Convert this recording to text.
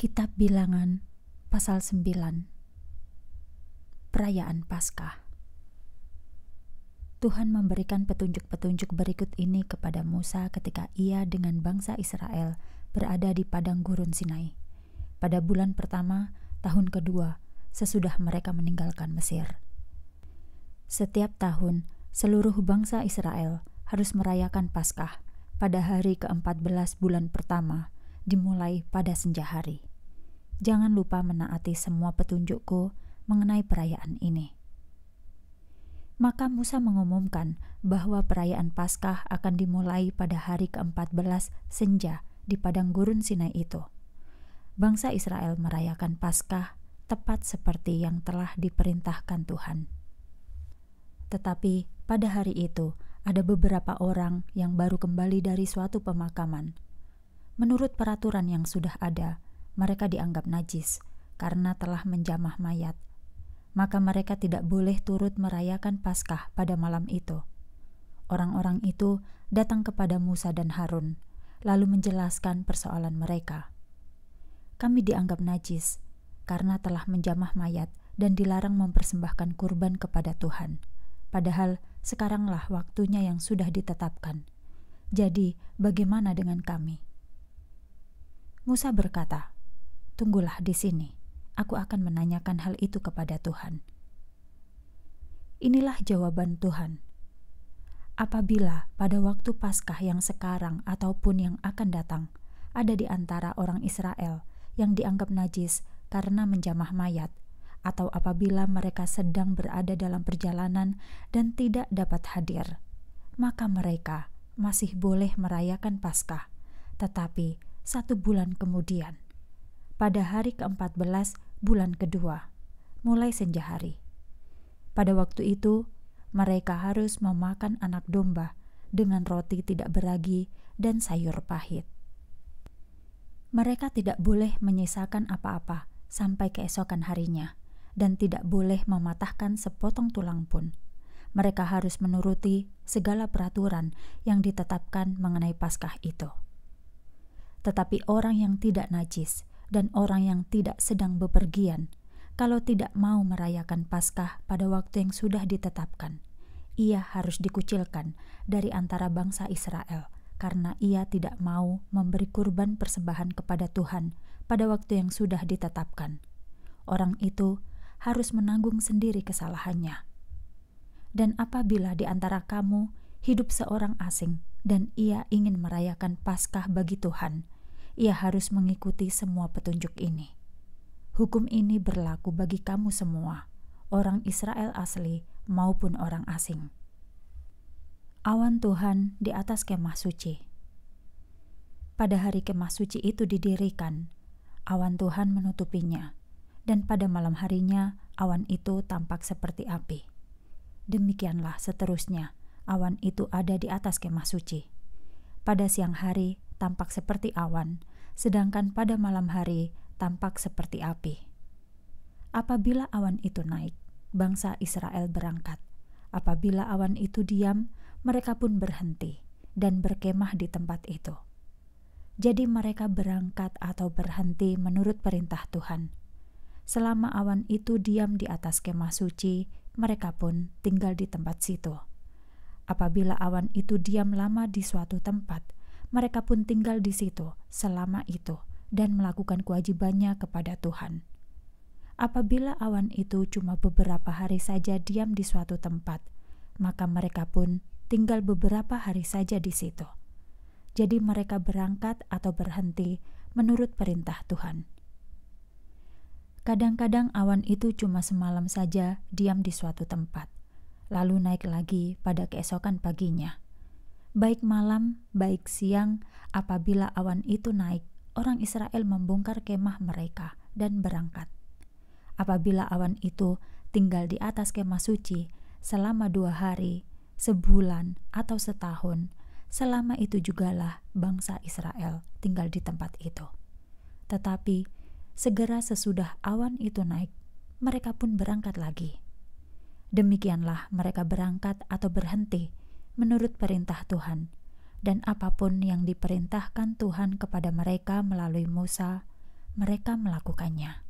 Kitab Bilangan pasal 9 Perayaan Paskah Tuhan memberikan petunjuk-petunjuk berikut ini kepada Musa ketika ia dengan bangsa Israel berada di padang gurun Sinai. Pada bulan pertama, tahun kedua, sesudah mereka meninggalkan Mesir. Setiap tahun, seluruh bangsa Israel harus merayakan Paskah pada hari ke-14 bulan pertama, dimulai pada senja hari jangan lupa menaati semua petunjukku mengenai perayaan ini. Maka Musa mengumumkan bahwa perayaan Paskah akan dimulai pada hari ke-14 senja di padang gurun Sinai itu. Bangsa Israel merayakan Paskah tepat seperti yang telah diperintahkan Tuhan. Tetapi pada hari itu ada beberapa orang yang baru kembali dari suatu pemakaman. Menurut peraturan yang sudah ada, mereka dianggap najis karena telah menjamah mayat. Maka mereka tidak boleh turut merayakan Paskah pada malam itu. Orang-orang itu datang kepada Musa dan Harun, lalu menjelaskan persoalan mereka. Kami dianggap najis karena telah menjamah mayat dan dilarang mempersembahkan kurban kepada Tuhan. Padahal sekaranglah waktunya yang sudah ditetapkan. Jadi, bagaimana dengan kami? Musa berkata, Tunggulah di sini, aku akan menanyakan hal itu kepada Tuhan. Inilah jawaban Tuhan. Apabila pada waktu Paskah yang sekarang ataupun yang akan datang, ada di antara orang Israel yang dianggap najis karena menjamah mayat, atau apabila mereka sedang berada dalam perjalanan dan tidak dapat hadir, maka mereka masih boleh merayakan Paskah, tetapi satu bulan kemudian pada hari ke-14 bulan kedua, mulai senja hari. Pada waktu itu, mereka harus memakan anak domba dengan roti tidak beragi dan sayur pahit. Mereka tidak boleh menyisakan apa-apa sampai keesokan harinya, dan tidak boleh mematahkan sepotong tulang pun. Mereka harus menuruti segala peraturan yang ditetapkan mengenai Paskah itu. Tetapi orang yang tidak najis, dan orang yang tidak sedang bepergian kalau tidak mau merayakan Paskah pada waktu yang sudah ditetapkan. Ia harus dikucilkan dari antara bangsa Israel karena ia tidak mau memberi kurban persembahan kepada Tuhan pada waktu yang sudah ditetapkan. Orang itu harus menanggung sendiri kesalahannya. Dan apabila di antara kamu hidup seorang asing dan ia ingin merayakan Paskah bagi Tuhan, ia harus mengikuti semua petunjuk ini. Hukum ini berlaku bagi kamu semua, orang Israel asli maupun orang asing. Awan Tuhan di atas kemah suci. Pada hari kemah suci itu didirikan, awan Tuhan menutupinya, dan pada malam harinya awan itu tampak seperti api. Demikianlah seterusnya, awan itu ada di atas kemah suci. Pada siang hari tampak seperti awan, sedangkan pada malam hari tampak seperti api. Apabila awan itu naik, bangsa Israel berangkat. Apabila awan itu diam, mereka pun berhenti dan berkemah di tempat itu. Jadi mereka berangkat atau berhenti menurut perintah Tuhan. Selama awan itu diam di atas kemah suci, mereka pun tinggal di tempat situ. Apabila awan itu diam lama di suatu tempat, mereka pun tinggal di situ selama itu dan melakukan kewajibannya kepada Tuhan. Apabila awan itu cuma beberapa hari saja diam di suatu tempat, maka mereka pun tinggal beberapa hari saja di situ. Jadi, mereka berangkat atau berhenti menurut perintah Tuhan. Kadang-kadang awan itu cuma semalam saja diam di suatu tempat, lalu naik lagi pada keesokan paginya baik malam, baik siang, apabila awan itu naik, orang Israel membongkar kemah mereka dan berangkat. Apabila awan itu tinggal di atas kemah suci selama dua hari, sebulan, atau setahun, selama itu jugalah bangsa Israel tinggal di tempat itu. Tetapi segera sesudah awan itu naik, mereka pun berangkat lagi. Demikianlah mereka berangkat atau berhenti menurut perintah Tuhan, dan apapun yang diperintahkan Tuhan kepada mereka melalui Musa, mereka melakukannya.